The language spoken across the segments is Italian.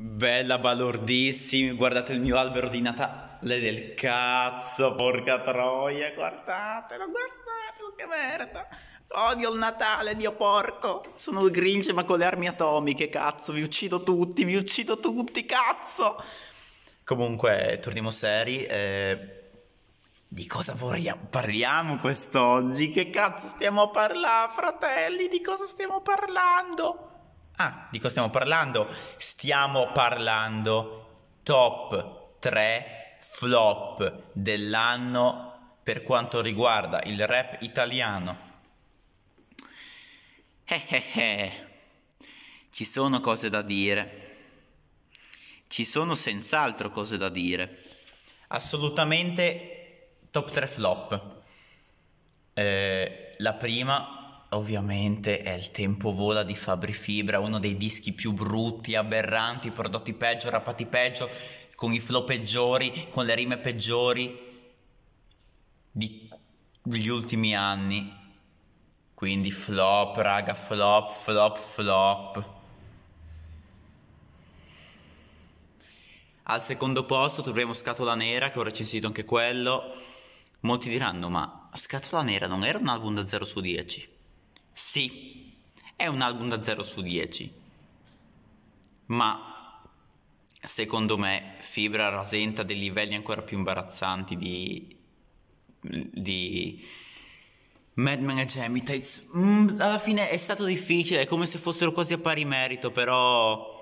Bella balordissimi, guardate il mio albero di Natale del cazzo, porca troia, guardatelo, guardatelo, che merda. Odio il Natale, dio porco. Sono il Grinch ma con le armi atomiche, cazzo, vi uccido tutti, vi uccido tutti, cazzo. Comunque, torniamo seri, eh, di cosa vorrei... parliamo quest'oggi? Che cazzo stiamo a parlare, fratelli? Di cosa stiamo parlando? Ah, di cosa stiamo parlando? Stiamo parlando top 3 flop dell'anno per quanto riguarda il rap italiano. Eh, eh, eh Ci sono cose da dire. Ci sono senz'altro cose da dire. Assolutamente top 3 flop. Eh, la prima Ovviamente è il tempo vola di Fabri Fibra, uno dei dischi più brutti, aberranti, prodotti peggio, rapati peggio, con i flow peggiori, con le rime peggiori di, degli ultimi anni. Quindi flop, raga, flop, flop, flop. Al secondo posto troviamo Scatola Nera, che ho recensito anche quello. Molti diranno, ma Scatola Nera non era un album da 0 su 10. Sì, è un album da 0 su 10, ma secondo me Fibra rasenta dei livelli ancora più imbarazzanti di, di Men e Gemitates. Mm, alla fine è stato difficile, è come se fossero quasi a pari merito, però...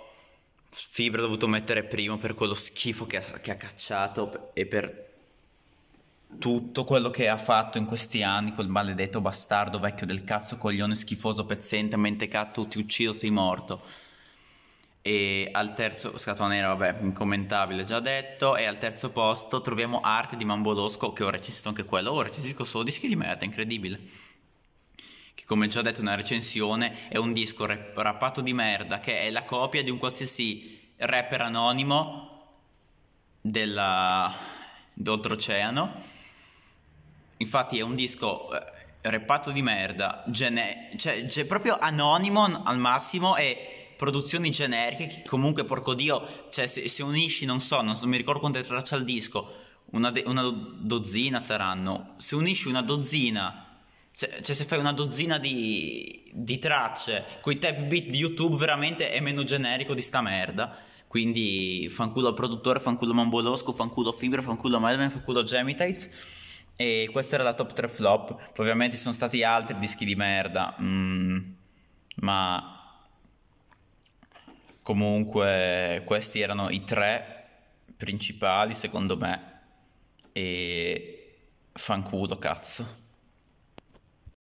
Fibra ha dovuto mettere primo per quello schifo che ha, che ha cacciato e per tutto quello che ha fatto in questi anni, quel maledetto bastardo vecchio del cazzo, coglione schifoso, pezzente, mente mentecatto, ti uccido, sei morto. E al terzo, scatola nera, vabbè, incommentabile, già detto. E al terzo posto troviamo Arte di Mambolosco, che ho recensito anche quello. Ho recensito solo dischi di merda, incredibile. Che come già detto nella recensione è un disco rappato di merda, che è la copia di un qualsiasi rapper anonimo della... d'oltreoceano Infatti è un disco eh, repato di merda, gene- cioè, cioè, proprio anonimo al massimo e produzioni generiche che comunque porco dio, cioè se, se unisci non so, non so, mi ricordo quante tracce al disco, una, de- una dozzina saranno, se unisci una dozzina cioè, cioè, se fai una dozzina di, di tracce coi tap beat di YouTube veramente è meno generico di sta merda quindi fanculo al produttore, fanculo Mambolosco, fanculo Fibra, fanculo Madman, fanculo Gemitates e questa era la top 3 flop. ovviamente sono stati altri dischi di merda. Mm, ma comunque questi erano i tre principali secondo me. E fanculo cazzo.